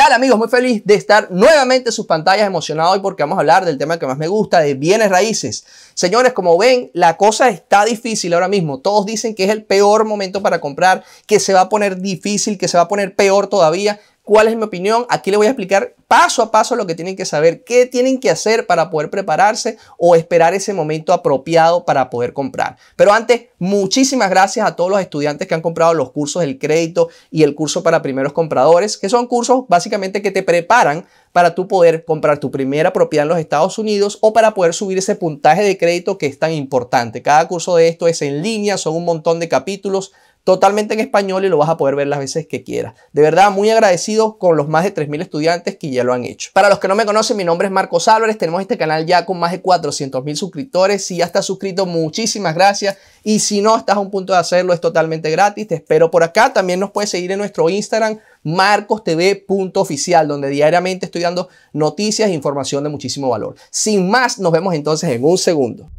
tal amigos? Muy feliz de estar nuevamente en sus pantallas, emocionado hoy porque vamos a hablar del tema que más me gusta, de bienes raíces. Señores, como ven, la cosa está difícil ahora mismo. Todos dicen que es el peor momento para comprar, que se va a poner difícil, que se va a poner peor todavía cuál es mi opinión. Aquí les voy a explicar paso a paso lo que tienen que saber, qué tienen que hacer para poder prepararse o esperar ese momento apropiado para poder comprar. Pero antes, muchísimas gracias a todos los estudiantes que han comprado los cursos del crédito y el curso para primeros compradores, que son cursos básicamente que te preparan para tú poder comprar tu primera propiedad en los Estados Unidos o para poder subir ese puntaje de crédito que es tan importante. Cada curso de esto es en línea, son un montón de capítulos totalmente en español y lo vas a poder ver las veces que quieras. De verdad, muy agradecido con los más de 3.000 estudiantes que ya lo han hecho. Para los que no me conocen, mi nombre es Marcos Álvarez, tenemos este canal ya con más de 400.000 suscriptores. Si ya estás suscrito, muchísimas gracias. Y si no estás a un punto de hacerlo, es totalmente gratis. Te espero por acá. También nos puedes seguir en nuestro Instagram, marcostv.oficial, donde diariamente estoy dando noticias e información de muchísimo valor. Sin más, nos vemos entonces en un segundo.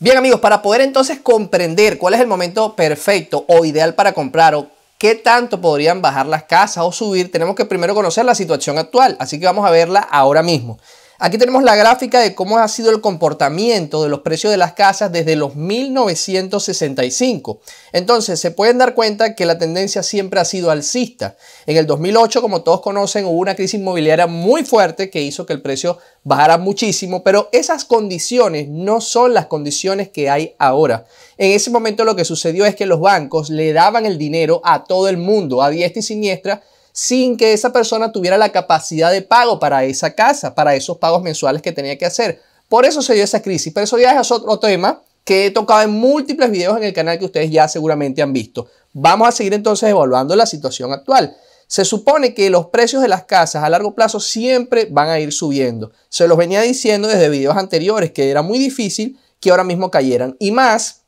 Bien amigos, para poder entonces comprender cuál es el momento perfecto o ideal para comprar o qué tanto podrían bajar las casas o subir, tenemos que primero conocer la situación actual. Así que vamos a verla ahora mismo. Aquí tenemos la gráfica de cómo ha sido el comportamiento de los precios de las casas desde los 1965. Entonces, se pueden dar cuenta que la tendencia siempre ha sido alcista. En el 2008, como todos conocen, hubo una crisis inmobiliaria muy fuerte que hizo que el precio bajara muchísimo, pero esas condiciones no son las condiciones que hay ahora. En ese momento lo que sucedió es que los bancos le daban el dinero a todo el mundo, a diestra y siniestra, sin que esa persona tuviera la capacidad de pago para esa casa, para esos pagos mensuales que tenía que hacer. Por eso se dio esa crisis, pero eso ya es otro tema que he tocado en múltiples videos en el canal que ustedes ya seguramente han visto. Vamos a seguir entonces evaluando la situación actual. Se supone que los precios de las casas a largo plazo siempre van a ir subiendo. Se los venía diciendo desde videos anteriores que era muy difícil que ahora mismo cayeran. Y más,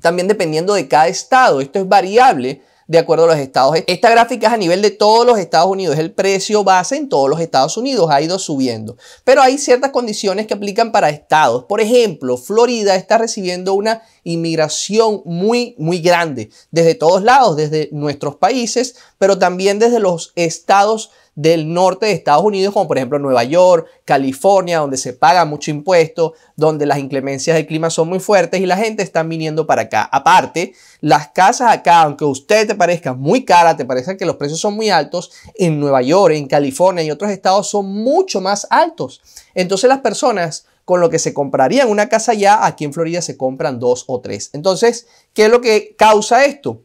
también dependiendo de cada estado. Esto es variable de acuerdo a los estados. Esta gráfica es a nivel de todos los Estados Unidos, el precio base en todos los Estados Unidos, ha ido subiendo. Pero hay ciertas condiciones que aplican para estados. Por ejemplo, Florida está recibiendo una inmigración muy, muy grande desde todos lados, desde nuestros países, pero también desde los estados del norte de Estados Unidos, como por ejemplo Nueva York, California, donde se paga mucho impuesto, donde las inclemencias del clima son muy fuertes y la gente está viniendo para acá. Aparte, las casas acá, aunque a usted te parezca muy cara, te parezca que los precios son muy altos, en Nueva York, en California y otros estados son mucho más altos. Entonces las personas con lo que se comprarían una casa ya, aquí en Florida se compran dos o tres. Entonces, ¿qué es lo que causa esto?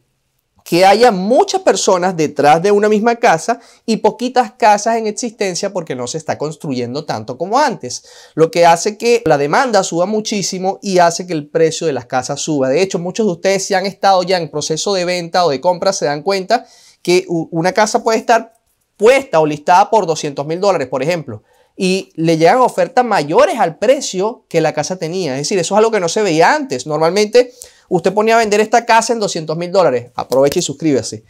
que haya muchas personas detrás de una misma casa y poquitas casas en existencia porque no se está construyendo tanto como antes, lo que hace que la demanda suba muchísimo y hace que el precio de las casas suba. De hecho, muchos de ustedes si han estado ya en proceso de venta o de compra se dan cuenta que una casa puede estar puesta o listada por 200 mil dólares, por ejemplo, y le llegan ofertas mayores al precio que la casa tenía. Es decir, eso es algo que no se veía antes. Normalmente usted ponía a vender esta casa en 200 mil dólares. Aproveche y suscríbase.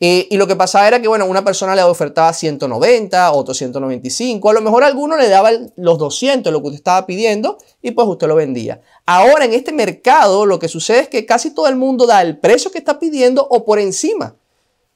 Eh, y lo que pasaba era que, bueno, una persona le ofertaba 190, otro 195, a lo mejor alguno le daba los 200, lo que usted estaba pidiendo, y pues usted lo vendía. Ahora en este mercado lo que sucede es que casi todo el mundo da el precio que está pidiendo o por encima.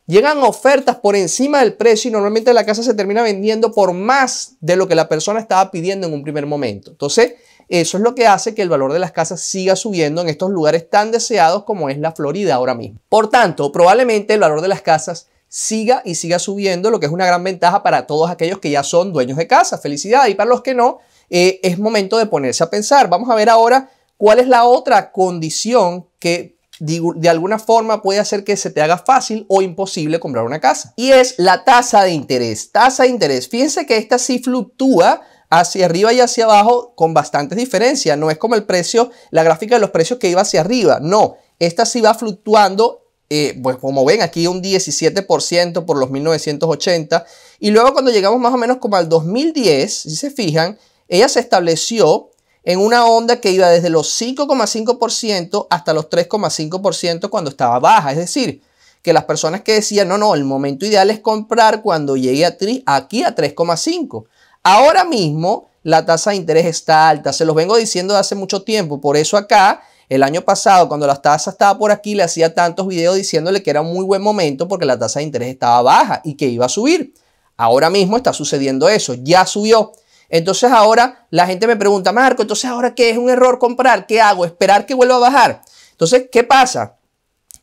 Llegan ofertas por encima del precio y normalmente la casa se termina vendiendo por más de lo que la persona estaba pidiendo en un primer momento. Entonces, eso es lo que hace que el valor de las casas siga subiendo en estos lugares tan deseados como es la Florida ahora mismo. Por tanto, probablemente el valor de las casas siga y siga subiendo, lo que es una gran ventaja para todos aquellos que ya son dueños de casa. Felicidad. Y para los que no, eh, es momento de ponerse a pensar. Vamos a ver ahora cuál es la otra condición que de alguna forma puede hacer que se te haga fácil o imposible comprar una casa. Y es la tasa de interés. Tasa de interés. Fíjense que esta sí fluctúa hacia arriba y hacia abajo con bastantes diferencias. No es como el precio, la gráfica de los precios que iba hacia arriba. No, esta sí va fluctuando eh, pues como ven aquí un 17% por los 1980 y luego cuando llegamos más o menos como al 2010, si se fijan, ella se estableció en una onda que iba desde los 5,5% hasta los 3,5% cuando estaba baja, es decir, que las personas que decían, no, no, el momento ideal es comprar cuando llegue aquí a 3,5. Ahora mismo la tasa de interés está alta, se los vengo diciendo de hace mucho tiempo, por eso acá el año pasado, cuando la tasa estaba por aquí, le hacía tantos videos diciéndole que era un muy buen momento porque la tasa de interés estaba baja y que iba a subir. Ahora mismo está sucediendo eso, ya subió. Entonces ahora la gente me pregunta, Marco, entonces ahora qué es un error comprar, ¿qué hago? ¿Esperar que vuelva a bajar? Entonces, ¿qué pasa?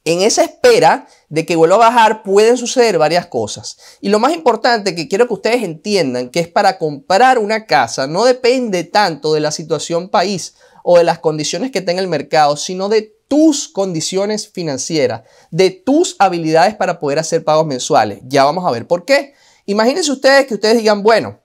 En esa espera de que vuelva a bajar pueden suceder varias cosas. Y lo más importante que quiero que ustedes entiendan que es para comprar una casa no depende tanto de la situación país o de las condiciones que tenga el mercado, sino de tus condiciones financieras, de tus habilidades para poder hacer pagos mensuales. Ya vamos a ver por qué. Imagínense ustedes que ustedes digan, bueno,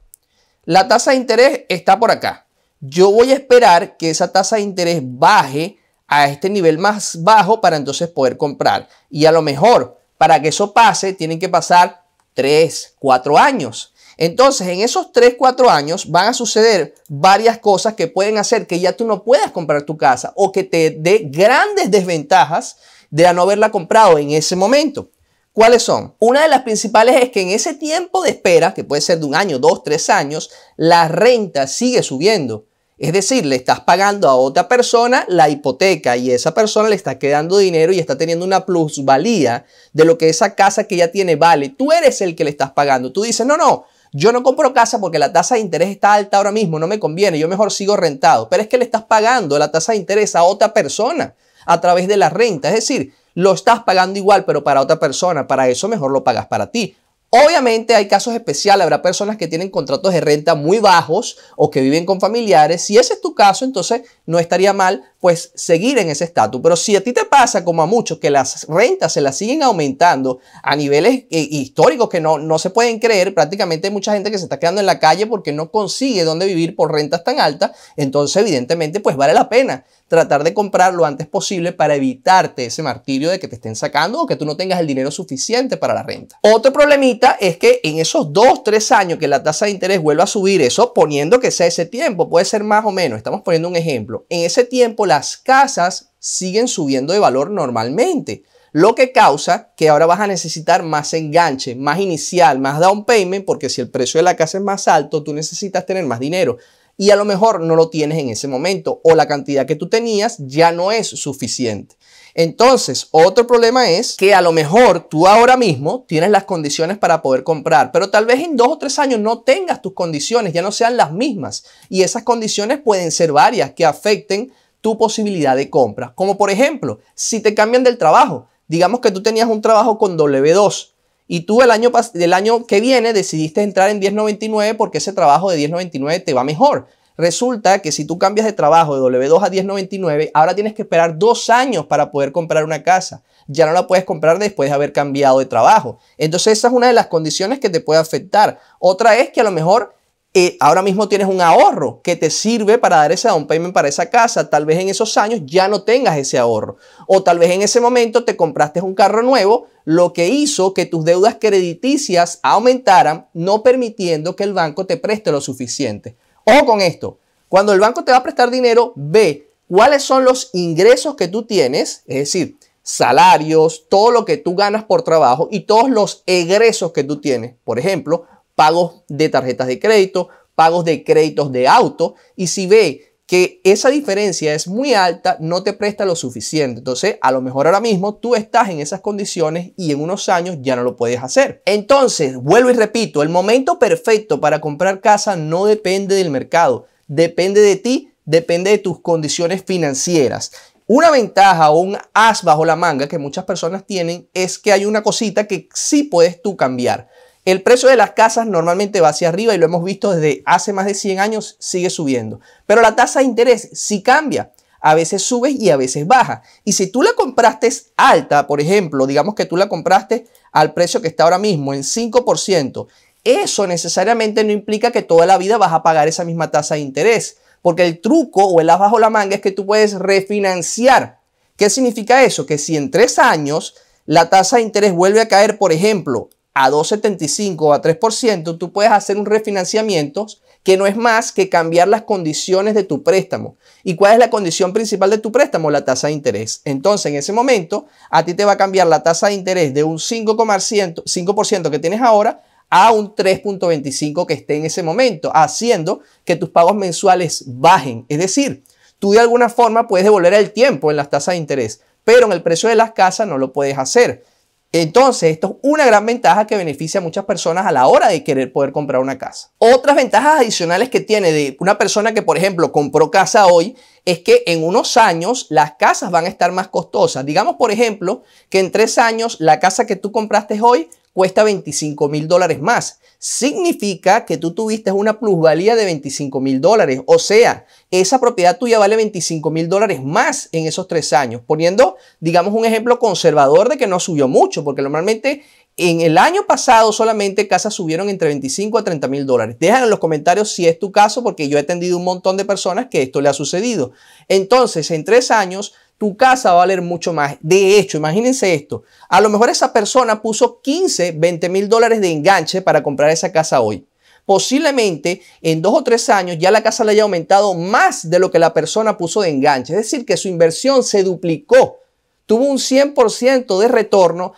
la tasa de interés está por acá. Yo voy a esperar que esa tasa de interés baje a este nivel más bajo para entonces poder comprar. Y a lo mejor para que eso pase tienen que pasar 3, 4 años. Entonces, en esos 3, 4 años van a suceder varias cosas que pueden hacer que ya tú no puedas comprar tu casa o que te dé grandes desventajas de no haberla comprado en ese momento. ¿Cuáles son? Una de las principales es que en ese tiempo de espera, que puede ser de un año, dos, tres años, la renta sigue subiendo. Es decir, le estás pagando a otra persona la hipoteca y esa persona le está quedando dinero y está teniendo una plusvalía de lo que esa casa que ya tiene vale. Tú eres el que le estás pagando. Tú dices, no, no, yo no compro casa porque la tasa de interés está alta ahora mismo, no me conviene, yo mejor sigo rentado. Pero es que le estás pagando la tasa de interés a otra persona a través de la renta. Es decir, lo estás pagando igual, pero para otra persona. Para eso mejor lo pagas para ti. Obviamente hay casos especiales, habrá personas que tienen contratos de renta muy bajos o que viven con familiares. Si ese es tu caso, entonces no estaría mal pues seguir en ese estatus. Pero si a ti te pasa, como a muchos, que las rentas se las siguen aumentando a niveles eh, históricos que no, no se pueden creer, prácticamente hay mucha gente que se está quedando en la calle porque no consigue dónde vivir por rentas tan altas, entonces evidentemente pues vale la pena tratar de comprar lo antes posible para evitarte ese martirio de que te estén sacando o que tú no tengas el dinero suficiente para la renta. Otro problemita es que en esos 2, 3 años que la tasa de interés vuelva a subir, eso poniendo que sea ese tiempo, puede ser más o menos, estamos poniendo un ejemplo, en ese tiempo las casas siguen subiendo de valor normalmente, lo que causa que ahora vas a necesitar más enganche, más inicial, más down payment, porque si el precio de la casa es más alto, tú necesitas tener más dinero y a lo mejor no lo tienes en ese momento o la cantidad que tú tenías ya no es suficiente. Entonces, otro problema es que a lo mejor tú ahora mismo tienes las condiciones para poder comprar, pero tal vez en dos o tres años no tengas tus condiciones, ya no sean las mismas. Y esas condiciones pueden ser varias que afecten tu posibilidad de compra. Como por ejemplo, si te cambian del trabajo, digamos que tú tenías un trabajo con W2 y tú el año, año que viene decidiste entrar en 1099 porque ese trabajo de 1099 te va mejor. Resulta que si tú cambias de trabajo de W2 a 1099, ahora tienes que esperar dos años para poder comprar una casa. Ya no la puedes comprar después de haber cambiado de trabajo. Entonces esa es una de las condiciones que te puede afectar. Otra es que a lo mejor eh, ahora mismo tienes un ahorro que te sirve para dar ese down payment para esa casa. Tal vez en esos años ya no tengas ese ahorro. O tal vez en ese momento te compraste un carro nuevo, lo que hizo que tus deudas crediticias aumentaran, no permitiendo que el banco te preste lo suficiente. Ojo con esto. Cuando el banco te va a prestar dinero, ve cuáles son los ingresos que tú tienes, es decir, salarios, todo lo que tú ganas por trabajo y todos los egresos que tú tienes. Por ejemplo, pagos de tarjetas de crédito, pagos de créditos de auto y si ve que esa diferencia es muy alta, no te presta lo suficiente. Entonces, a lo mejor ahora mismo tú estás en esas condiciones y en unos años ya no lo puedes hacer. Entonces, vuelvo y repito, el momento perfecto para comprar casa no depende del mercado, depende de ti, depende de tus condiciones financieras. Una ventaja o un as bajo la manga que muchas personas tienen es que hay una cosita que sí puedes tú cambiar. El precio de las casas normalmente va hacia arriba y lo hemos visto desde hace más de 100 años, sigue subiendo. Pero la tasa de interés sí cambia. A veces sube y a veces baja. Y si tú la compraste alta, por ejemplo, digamos que tú la compraste al precio que está ahora mismo, en 5%, eso necesariamente no implica que toda la vida vas a pagar esa misma tasa de interés. Porque el truco o el as bajo la manga es que tú puedes refinanciar. ¿Qué significa eso? Que si en tres años la tasa de interés vuelve a caer, por ejemplo, a 2,75 o a 3%, tú puedes hacer un refinanciamiento que no es más que cambiar las condiciones de tu préstamo. ¿Y cuál es la condición principal de tu préstamo? La tasa de interés. Entonces, en ese momento, a ti te va a cambiar la tasa de interés de un 5%, que tienes ahora a un 3.25 que esté en ese momento, haciendo que tus pagos mensuales bajen. Es decir, tú de alguna forma puedes devolver el tiempo en las tasas de interés, pero en el precio de las casas no lo puedes hacer. Entonces, esto es una gran ventaja que beneficia a muchas personas a la hora de querer poder comprar una casa. Otras ventajas adicionales que tiene de una persona que, por ejemplo, compró casa hoy es que en unos años las casas van a estar más costosas. Digamos, por ejemplo, que en tres años la casa que tú compraste hoy cuesta 25 mil dólares más. Significa que tú tuviste una plusvalía de 25 mil dólares. O sea, esa propiedad tuya vale 25 mil dólares más en esos tres años. Poniendo, digamos, un ejemplo conservador de que no subió mucho, porque normalmente en el año pasado solamente casas subieron entre 25 a 30 mil dólares. Dejan en los comentarios si es tu caso, porque yo he atendido un montón de personas que esto le ha sucedido. Entonces, en tres años tu casa va a valer mucho más. De hecho, imagínense esto. A lo mejor esa persona puso 15, 20 mil dólares de enganche para comprar esa casa hoy. Posiblemente en dos o tres años ya la casa le haya aumentado más de lo que la persona puso de enganche. Es decir, que su inversión se duplicó. Tuvo un 100% de retorno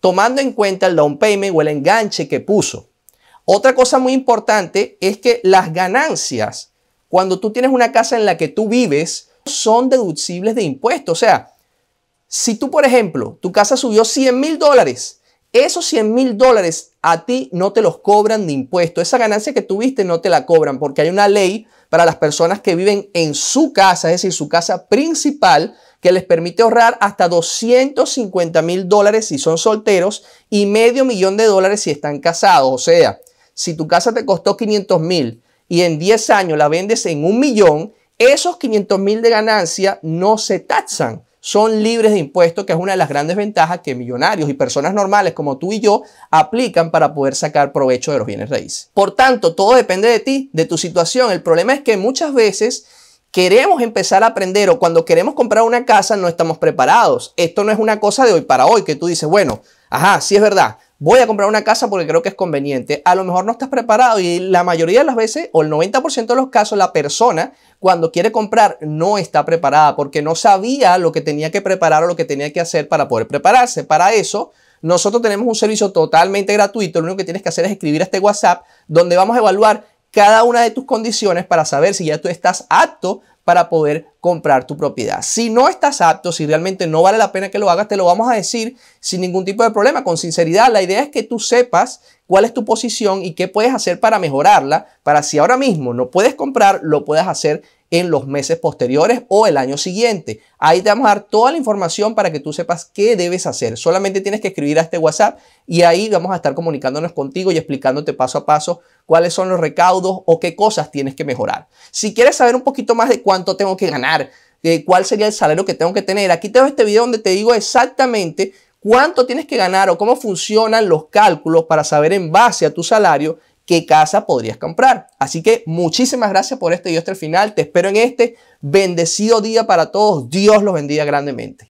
tomando en cuenta el down payment o el enganche que puso. Otra cosa muy importante es que las ganancias, cuando tú tienes una casa en la que tú vives, son deducibles de impuestos. O sea, si tú, por ejemplo, tu casa subió 100 mil dólares, esos 100 mil dólares a ti no te los cobran de impuesto. Esa ganancia que tuviste no te la cobran porque hay una ley para las personas que viven en su casa, es decir, su casa principal, que les permite ahorrar hasta 250 mil dólares si son solteros y medio millón de dólares si están casados. O sea, si tu casa te costó 500 mil y en 10 años la vendes en un millón, esos 500 mil de ganancia no se taxan, son libres de impuestos, que es una de las grandes ventajas que millonarios y personas normales como tú y yo aplican para poder sacar provecho de los bienes raíces. Por tanto, todo depende de ti, de tu situación. El problema es que muchas veces queremos empezar a aprender o cuando queremos comprar una casa no estamos preparados. Esto no es una cosa de hoy para hoy que tú dices, bueno, ajá, sí es verdad, voy a comprar una casa porque creo que es conveniente. A lo mejor no estás preparado y la mayoría de las veces o el 90% de los casos la persona cuando quiere comprar no está preparada porque no sabía lo que tenía que preparar o lo que tenía que hacer para poder prepararse. Para eso, nosotros tenemos un servicio totalmente gratuito. Lo único que tienes que hacer es escribir a este WhatsApp donde vamos a evaluar cada una de tus condiciones para saber si ya tú estás apto para poder comprar tu propiedad. Si no estás apto, si realmente no vale la pena que lo hagas, te lo vamos a decir sin ningún tipo de problema, con sinceridad. La idea es que tú sepas cuál es tu posición y qué puedes hacer para mejorarla, para si ahora mismo no puedes comprar, lo puedes hacer en los meses posteriores o el año siguiente. Ahí te vamos a dar toda la información para que tú sepas qué debes hacer. Solamente tienes que escribir a este WhatsApp y ahí vamos a estar comunicándonos contigo y explicándote paso a paso cuáles son los recaudos o qué cosas tienes que mejorar. Si quieres saber un poquito más de cuánto cuánto tengo que ganar, eh, cuál sería el salario que tengo que tener. Aquí tengo este video donde te digo exactamente cuánto tienes que ganar o cómo funcionan los cálculos para saber en base a tu salario qué casa podrías comprar. Así que muchísimas gracias por este video hasta el final. Te espero en este bendecido día para todos. Dios los bendiga grandemente.